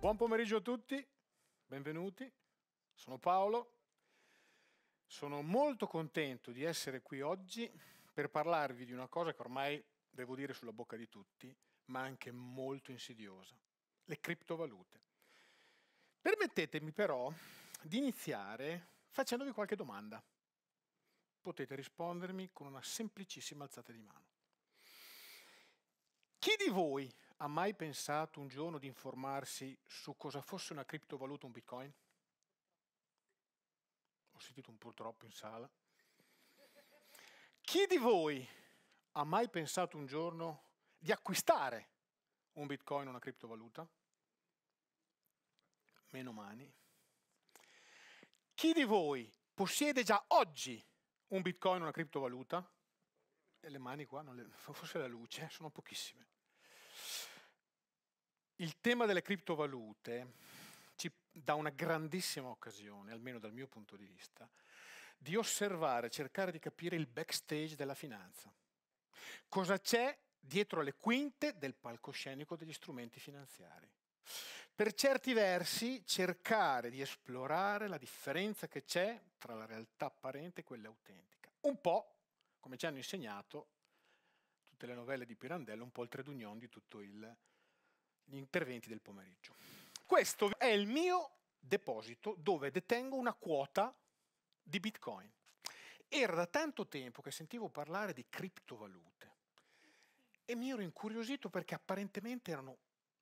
Buon pomeriggio a tutti, benvenuti, sono Paolo, sono molto contento di essere qui oggi per parlarvi di una cosa che ormai devo dire sulla bocca di tutti, ma anche molto insidiosa, le criptovalute. Permettetemi però di iniziare facendovi qualche domanda. Potete rispondermi con una semplicissima alzata di mano. Chi di voi ha mai pensato un giorno di informarsi su cosa fosse una criptovaluta un bitcoin? Ho sentito un purtroppo in sala. Chi di voi ha mai pensato un giorno di acquistare un bitcoin o una criptovaluta? Meno mani. Chi di voi possiede già oggi un bitcoin o una criptovaluta? E le mani qua, le, forse la luce, sono pochissime il tema delle criptovalute ci dà una grandissima occasione, almeno dal mio punto di vista, di osservare, cercare di capire il backstage della finanza. Cosa c'è dietro le quinte del palcoscenico degli strumenti finanziari? Per certi versi cercare di esplorare la differenza che c'è tra la realtà apparente e quella autentica. Un po', come ci hanno insegnato tutte le novelle di Pirandello, un po' il tredunion di tutto il gli interventi del pomeriggio. Questo è il mio deposito dove detengo una quota di Bitcoin. Era da tanto tempo che sentivo parlare di criptovalute e mi ero incuriosito perché apparentemente erano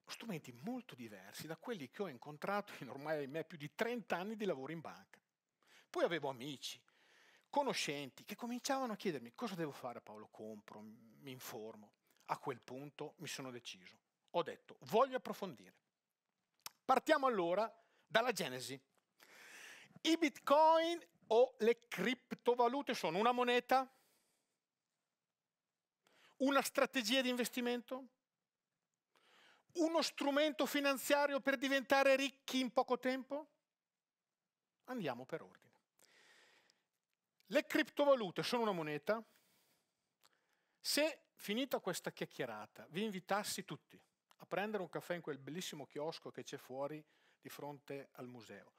strumenti molto diversi da quelli che ho incontrato in ormai me, più di 30 anni di lavoro in banca. Poi avevo amici, conoscenti che cominciavano a chiedermi cosa devo fare Paolo, compro, mi informo. A quel punto mi sono deciso ho detto, voglio approfondire. Partiamo allora dalla genesi. I bitcoin o le criptovalute sono una moneta, una strategia di investimento, uno strumento finanziario per diventare ricchi in poco tempo? Andiamo per ordine. Le criptovalute sono una moneta. Se finita questa chiacchierata vi invitassi tutti a prendere un caffè in quel bellissimo chiosco che c'è fuori di fronte al museo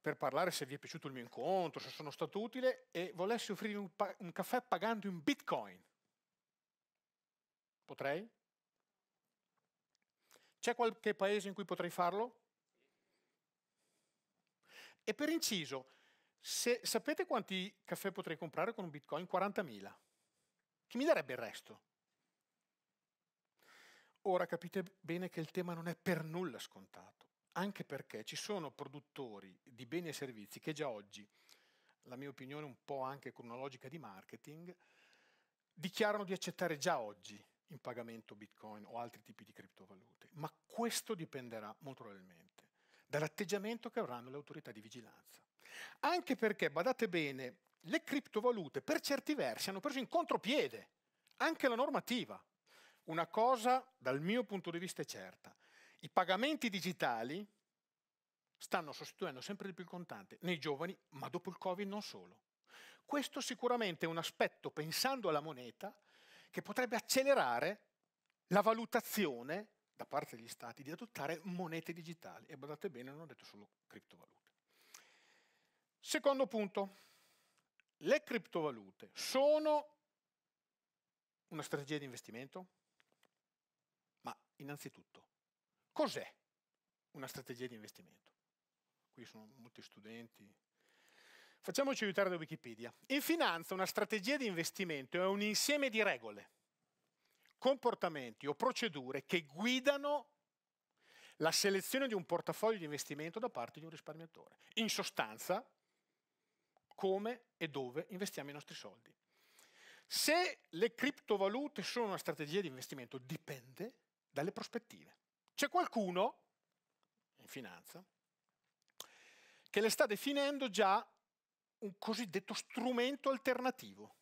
per parlare se vi è piaciuto il mio incontro, se sono stato utile e volessi offrirvi un, pa- un caffè pagando in bitcoin. Potrei? C'è qualche paese in cui potrei farlo? E per inciso, se, sapete quanti caffè potrei comprare con un bitcoin? 40.000. Chi mi darebbe il resto? Ora capite bene che il tema non è per nulla scontato, anche perché ci sono produttori di beni e servizi che già oggi, la mia opinione un po' anche con una logica di marketing, dichiarano di accettare già oggi in pagamento bitcoin o altri tipi di criptovalute, ma questo dipenderà molto probabilmente dall'atteggiamento che avranno le autorità di vigilanza. Anche perché, badate bene, le criptovalute per certi versi hanno preso in contropiede anche la normativa. Una cosa dal mio punto di vista è certa, i pagamenti digitali stanno sostituendo sempre di più il contante, nei giovani, ma dopo il Covid non solo. Questo sicuramente è un aspetto, pensando alla moneta, che potrebbe accelerare la valutazione da parte degli stati di adottare monete digitali. E guardate bene, non ho detto solo criptovalute. Secondo punto, le criptovalute sono una strategia di investimento? innanzitutto, cos'è una strategia di investimento? Qui sono molti studenti. Facciamoci aiutare da Wikipedia. In finanza una strategia di investimento è un insieme di regole, comportamenti o procedure che guidano la selezione di un portafoglio di investimento da parte di un risparmiatore. In sostanza, come e dove investiamo i nostri soldi. Se le criptovalute sono una strategia di investimento, dipende dalle prospettive. C'è qualcuno in finanza che le sta definendo già un cosiddetto strumento alternativo,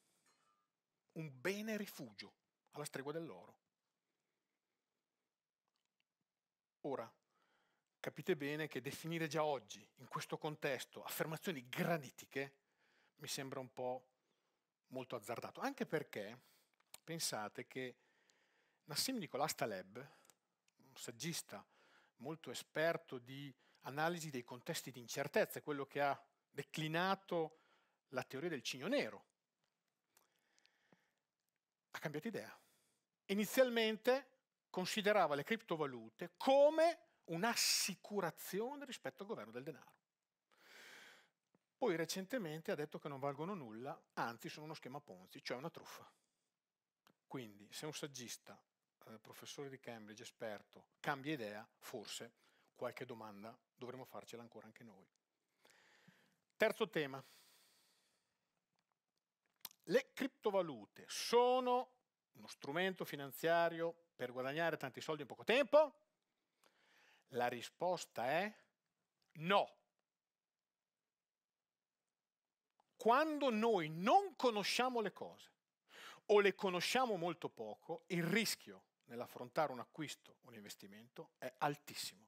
un bene rifugio alla stregua dell'oro. Ora, capite bene che definire già oggi, in questo contesto, affermazioni granitiche mi sembra un po' molto azzardato, anche perché pensate che Nassim Nicolas Taleb, un saggista molto esperto di analisi dei contesti di incertezza, è quello che ha declinato la teoria del cigno nero, ha cambiato idea. Inizialmente considerava le criptovalute come un'assicurazione rispetto al governo del denaro. Poi recentemente ha detto che non valgono nulla, anzi sono uno schema Ponzi, cioè una truffa. Quindi se un saggista eh, professore di Cambridge, esperto, cambia idea, forse qualche domanda dovremmo farcela ancora anche noi. Terzo tema. Le criptovalute sono uno strumento finanziario per guadagnare tanti soldi in poco tempo? La risposta è no. Quando noi non conosciamo le cose o le conosciamo molto poco, il rischio nell'affrontare un acquisto, un investimento, è altissimo.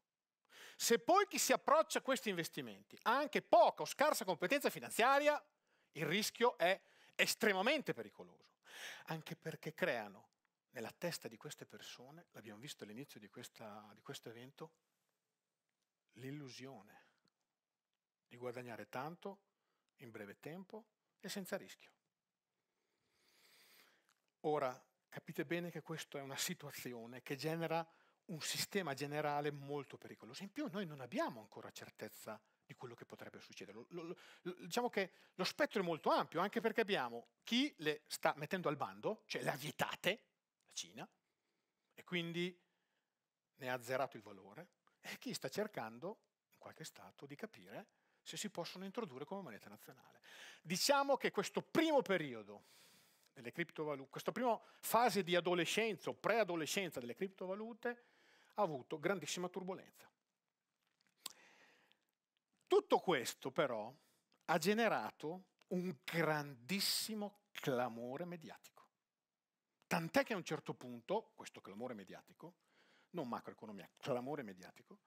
Se poi chi si approccia a questi investimenti ha anche poca o scarsa competenza finanziaria, il rischio è estremamente pericoloso, anche perché creano nella testa di queste persone, l'abbiamo visto all'inizio di, questa, di questo evento, l'illusione di guadagnare tanto in breve tempo e senza rischio. Ora, Capite bene che questa è una situazione che genera un sistema generale molto pericoloso. In più noi non abbiamo ancora certezza di quello che potrebbe succedere. Lo, lo, lo, diciamo che lo spettro è molto ampio, anche perché abbiamo chi le sta mettendo al bando, cioè le ha vietate, la Cina, e quindi ne ha azzerato il valore, e chi sta cercando, in qualche stato, di capire se si possono introdurre come moneta nazionale. Diciamo che questo primo periodo delle criptovalute, questa prima fase di adolescenza o preadolescenza delle criptovalute ha avuto grandissima turbolenza. Tutto questo però ha generato un grandissimo clamore mediatico. Tant'è che a un certo punto, questo clamore mediatico, non macroeconomia, clamore mediatico,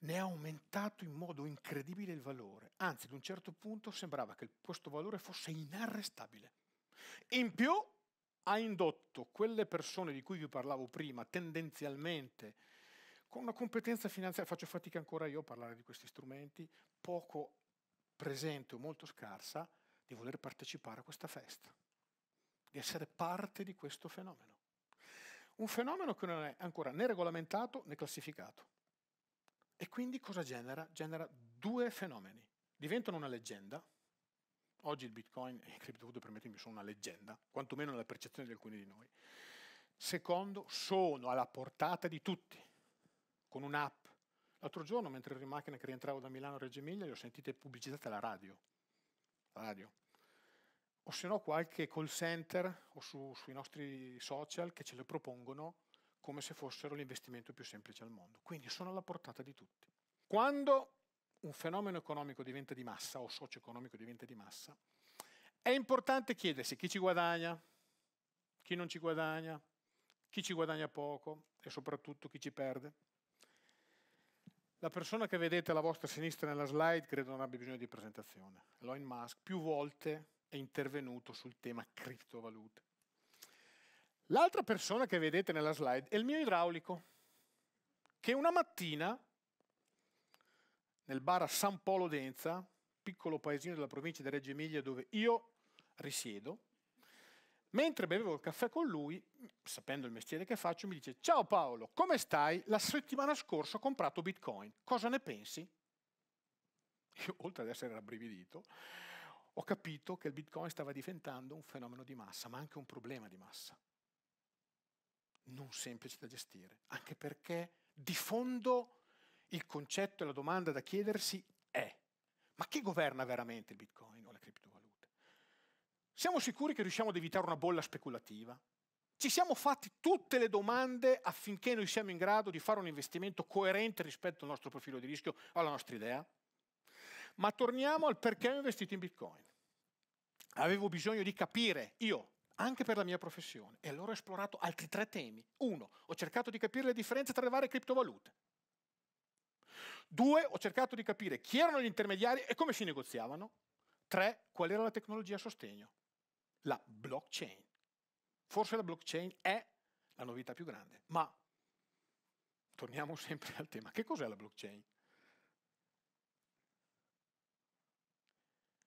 ne ha aumentato in modo incredibile il valore. Anzi, ad un certo punto sembrava che questo valore fosse inarrestabile. In più ha indotto quelle persone di cui vi parlavo prima, tendenzialmente con una competenza finanziaria, faccio fatica ancora io a parlare di questi strumenti, poco presente o molto scarsa, di voler partecipare a questa festa, di essere parte di questo fenomeno. Un fenomeno che non è ancora né regolamentato né classificato. E quindi cosa genera? Genera due fenomeni. Diventano una leggenda, Oggi il Bitcoin e le criptovalute, permettetemi, sono una leggenda, quantomeno nella percezione di alcuni di noi. Secondo, sono alla portata di tutti, con un'app. L'altro giorno, mentre ero in macchina che rientravo da Milano a Reggio Emilia, le ho sentite pubblicizzate alla radio. La radio. O se no qualche call center o su, sui nostri social che ce le propongono come se fossero l'investimento più semplice al mondo. Quindi sono alla portata di tutti. Quando un fenomeno economico diventa di massa o socio-economico diventa di massa, è importante chiedersi chi ci guadagna, chi non ci guadagna, chi ci guadagna poco e soprattutto chi ci perde. La persona che vedete alla vostra sinistra nella slide credo non abbia bisogno di presentazione. Elon Musk più volte è intervenuto sul tema criptovalute. L'altra persona che vedete nella slide è il mio idraulico, che una mattina nel bar a San Polo d'Enza, piccolo paesino della provincia di Reggio Emilia dove io risiedo. Mentre bevevo il caffè con lui, sapendo il mestiere che faccio, mi dice Ciao Paolo, come stai? La settimana scorsa ho comprato Bitcoin, cosa ne pensi? Io, oltre ad essere rabbrividito, ho capito che il Bitcoin stava diventando un fenomeno di massa, ma anche un problema di massa. Non semplice da gestire, anche perché di fondo il concetto e la domanda da chiedersi è ma chi governa veramente il bitcoin o le criptovalute? Siamo sicuri che riusciamo ad evitare una bolla speculativa? Ci siamo fatti tutte le domande affinché noi siamo in grado di fare un investimento coerente rispetto al nostro profilo di rischio, alla nostra idea? Ma torniamo al perché ho investito in bitcoin. Avevo bisogno di capire, io, anche per la mia professione, e allora ho esplorato altri tre temi. Uno, ho cercato di capire le differenze tra le varie criptovalute. Due, ho cercato di capire chi erano gli intermediari e come si negoziavano. Tre, qual era la tecnologia a sostegno. La blockchain. Forse la blockchain è la novità più grande, ma torniamo sempre al tema. Che cos'è la blockchain?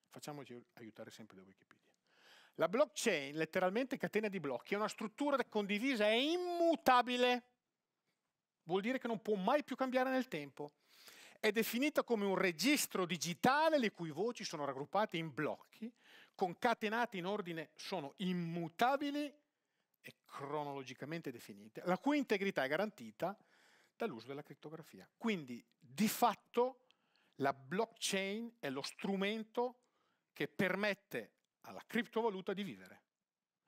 Facciamoci aiutare sempre da Wikipedia. La blockchain, letteralmente catena di blocchi, è una struttura condivisa e immutabile. Vuol dire che non può mai più cambiare nel tempo è definita come un registro digitale le cui voci sono raggruppate in blocchi, concatenate in ordine, sono immutabili e cronologicamente definite, la cui integrità è garantita dall'uso della criptografia. Quindi, di fatto, la blockchain è lo strumento che permette alla criptovaluta di vivere.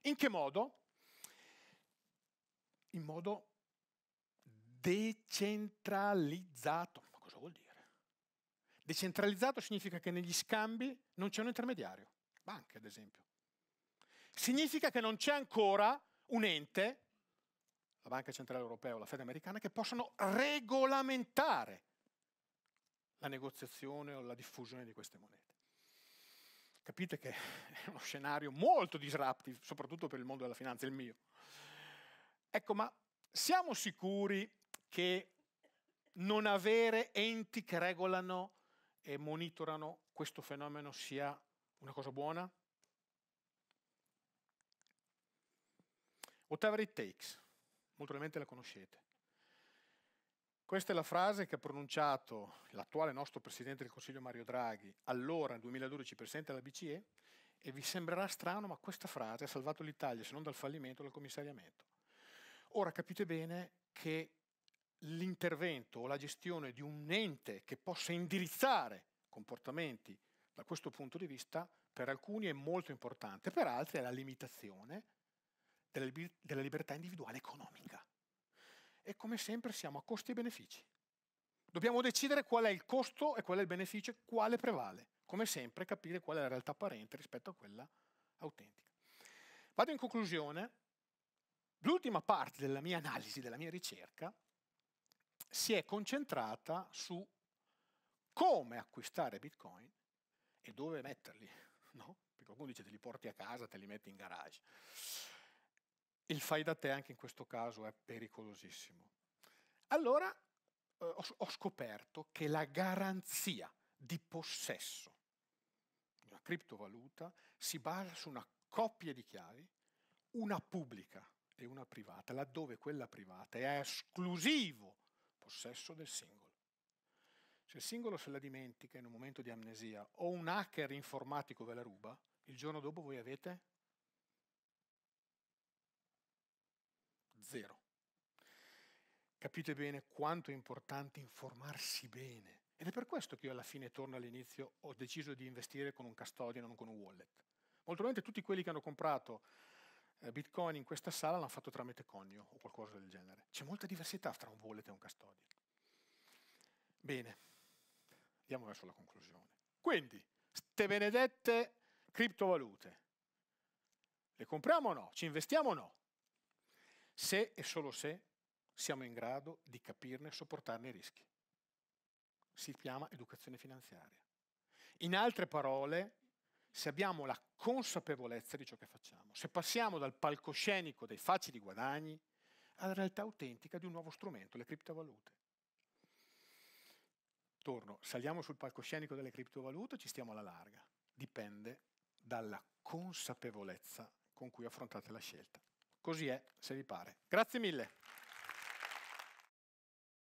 In che modo? In modo decentralizzato. Decentralizzato significa che negli scambi non c'è un intermediario, banche ad esempio. Significa che non c'è ancora un ente, la Banca Centrale Europea o la Fed Americana, che possano regolamentare la negoziazione o la diffusione di queste monete. Capite che è uno scenario molto disruptive, soprattutto per il mondo della finanza, il mio. Ecco, ma siamo sicuri che non avere enti che regolano e monitorano questo fenomeno sia una cosa buona? Whatever it takes, molto probabilmente la conoscete. Questa è la frase che ha pronunciato l'attuale nostro Presidente del Consiglio Mario Draghi, allora nel 2012 Presidente della BCE, e vi sembrerà strano, ma questa frase ha salvato l'Italia, se non dal fallimento, dal commissariamento. Ora capite bene che l'intervento o la gestione di un ente che possa indirizzare comportamenti da questo punto di vista per alcuni è molto importante, per altri è la limitazione della, libertà individuale economica. E come sempre siamo a costi e benefici. Dobbiamo decidere qual è il costo e qual è il beneficio, quale prevale. Come sempre capire qual è la realtà apparente rispetto a quella autentica. Vado in conclusione. L'ultima parte della mia analisi, della mia ricerca, si è concentrata su come acquistare bitcoin e dove metterli, no? Perché qualcuno dice te li porti a casa, te li metti in garage. Il fai da te anche in questo caso è pericolosissimo. Allora eh, ho, ho scoperto che la garanzia di possesso di una criptovaluta si basa su una coppia di chiavi, una pubblica e una privata, laddove quella privata è esclusivo possesso del singolo. Se il singolo se la dimentica in un momento di amnesia o un hacker informatico ve la ruba, il giorno dopo voi avete zero. Capite bene quanto è importante informarsi bene. Ed è per questo che io alla fine torno all'inizio, ho deciso di investire con un custodian, non con un wallet. Molto probabilmente tutti quelli che hanno comprato eh, Bitcoin in questa sala l'hanno fatto tramite Conio o qualcosa del genere. C'è molta diversità tra un wallet e un custodian. Bene, andiamo verso la conclusione. Quindi, ste benedette criptovalute, le compriamo o no? Ci investiamo o no? Se e solo se siamo in grado di capirne e sopportarne i rischi. Si chiama educazione finanziaria. In altre parole, se abbiamo la consapevolezza di ciò che facciamo, se passiamo dal palcoscenico dei facili guadagni alla realtà autentica di un nuovo strumento, le criptovalute. Torno, saliamo sul palcoscenico delle criptovalute, o ci stiamo alla larga. Dipende dalla consapevolezza con cui affrontate la scelta. Così è, se vi pare. Grazie mille.